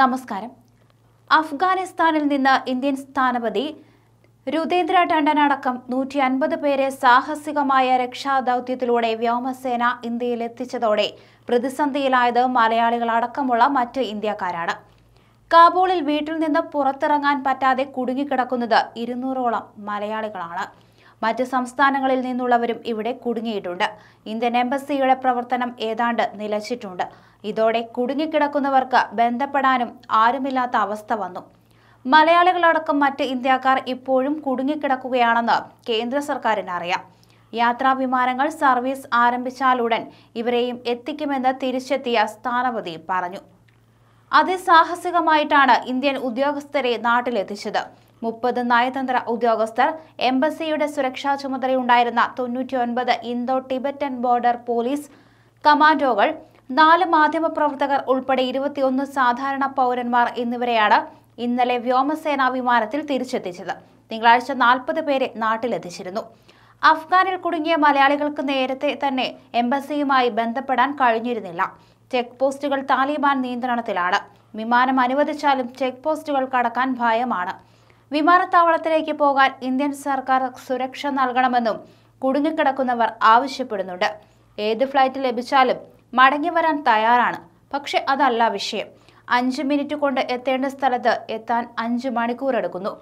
നമസ്കാരം അഫ്ഗാനിസ്ഥാനിൽ നിന്ന് ഇന്ത്യൻ സ്ഥാനപതി രുതേന്ദ്ര ടണ്ടനടക്കം നൂറ്റി അൻപത് പേരെ സാഹസികമായ രക്ഷാദൌത്യത്തിലൂടെ വ്യോമസേന ഇന്ത്യയിൽ എത്തിച്ചതോടെ പ്രതിസന്ധിയിലായത് മലയാളികളടക്കമുള്ള മറ്റ് ഇന്ത്യക്കാരാണ് കാബൂളിൽ വീട്ടിൽ നിന്ന് പുറത്തിറങ്ങാൻ പറ്റാതെ കുടുങ്ങിക്കിടക്കുന്നത് ഇരുന്നൂറോളം മലയാളികളാണ് മറ്റ് സംസ്ഥാനങ്ങളിൽ നിന്നുള്ളവരും ഇവിടെ കുടുങ്ങിയിട്ടുണ്ട് ഇന്ത്യൻ എംബസിയുടെ പ്രവർത്തനം ഏതാണ്ട് നിലച്ചിട്ടുണ്ട് ഇതോടെ കുടുങ്ങിക്കിടക്കുന്നവർക്ക് ബന്ധപ്പെടാനും ആരുമില്ലാത്ത അവസ്ഥ വന്നു മലയാളികളടക്കം മറ്റ് ഇന്ത്യക്കാർ ഇപ്പോഴും കുടുങ്ങിക്കിടക്കുകയാണെന്ന് കേന്ദ്ര സർക്കാരിന് അറിയാം യാത്രാ വിമാനങ്ങൾ സർവീസ് ആരംഭിച്ചാലുടൻ ഇവരെയും എത്തിക്കുമെന്ന് തിരിച്ചെത്തിയ സ്ഥാനപതി പറഞ്ഞു അതിസാഹസികമായിട്ടാണ് ഇന്ത്യൻ ഉദ്യോഗസ്ഥരെ നാട്ടിലെത്തിച്ചത് മുപ്പത് നയതന്ത്ര ഉദ്യോഗസ്ഥർ എംബസിയുടെ സുരക്ഷാ ചുമതലയുണ്ടായിരുന്ന തൊണ്ണൂറ്റിയൊൻപത് ഇന്തോ ടിബറ്റൻ ബോർഡർ പോലീസ് കമാൻഡോകൾ നാല് മാധ്യമപ്രവർത്തകർ ഉൾപ്പെടെ ഇരുപത്തിയൊന്ന് സാധാരണ പൗരന്മാർ എന്നിവരെയാണ് ഇന്നലെ വ്യോമസേനാ വിമാനത്തിൽ തിരിച്ചെത്തിച്ചത് തിങ്കളാഴ്ച നാൽപ്പത് പേരെ നാട്ടിലെത്തിച്ചിരുന്നു അഫ്ഗാനിൽ കുടുങ്ങിയ മലയാളികൾക്ക് നേരത്തെ തന്നെ എംബസിയുമായി ബന്ധപ്പെടാൻ കഴിഞ്ഞിരുന്നില്ല ചെക്ക് പോസ്റ്റുകൾ താലിബാൻ നിയന്ത്രണത്തിലാണ് വിമാനം അനുവദിച്ചാലും ചെക്ക് പോസ്റ്റുകൾ കടക്കാൻ ഭയമാണ് വിമാനത്താവളത്തിലേക്ക് പോകാൻ ഇന്ത്യൻ സർക്കാർ സുരക്ഷ നൽകണമെന്നും കുടുങ്ങിക്കിടക്കുന്നവർ ആവശ്യപ്പെടുന്നുണ്ട് ഏത് ഫ്ലൈറ്റ് ലഭിച്ചാലും മടങ്ങി വരാൻ തയ്യാറാണ് പക്ഷെ അതല്ല വിഷയം അഞ്ച് മിനിറ്റ് കൊണ്ട് എത്തേണ്ട സ്ഥലത്ത് എത്താൻ അഞ്ച് മണിക്കൂർ എടുക്കുന്നു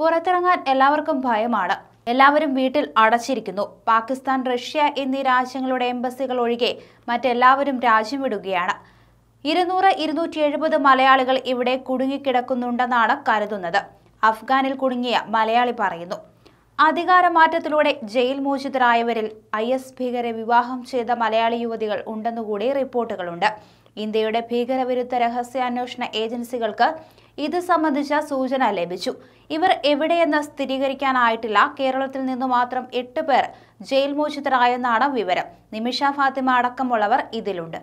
പുറത്തിറങ്ങാൻ എല്ലാവർക്കും ഭയമാണ് എല്ലാവരും വീട്ടിൽ അടച്ചിരിക്കുന്നു പാകിസ്ഥാൻ റഷ്യ എന്നീ രാജ്യങ്ങളുടെ എംബസികൾ ഒഴികെ മറ്റെല്ലാവരും രാജ്യം വിടുകയാണ് ഇരുന്നൂറ് ഇരുന്നൂറ്റി എഴുപത് മലയാളികൾ ഇവിടെ കുടുങ്ങിക്കിടക്കുന്നുണ്ടെന്നാണ് കരുതുന്നത് അഫ്ഗാനിൽ കുടുങ്ങിയ മലയാളി പറയുന്നു അധികാരമാറ്റത്തിലൂടെ ജയിൽ മോചിതരായവരിൽ ഐ എസ് ഭീകരെ വിവാഹം ചെയ്ത മലയാളി യുവതികൾ ഉണ്ടെന്നുകൂടി റിപ്പോർട്ടുകളുണ്ട് ഇന്ത്യയുടെ ഭീകരവിരുദ്ധ രഹസ്യാന്വേഷണ ഏജൻസികൾക്ക് ഇത് സംബന്ധിച്ച സൂചന ലഭിച്ചു ഇവർ എവിടെയെന്ന് സ്ഥിരീകരിക്കാനായിട്ടില്ല കേരളത്തിൽ നിന്ന് മാത്രം എട്ട് പേർ ജയിൽ മോചിതരായെന്നാണ് വിവരം നിമിഷ ഫാത്തിമ അടക്കമുള്ളവർ ഇതിലുണ്ട്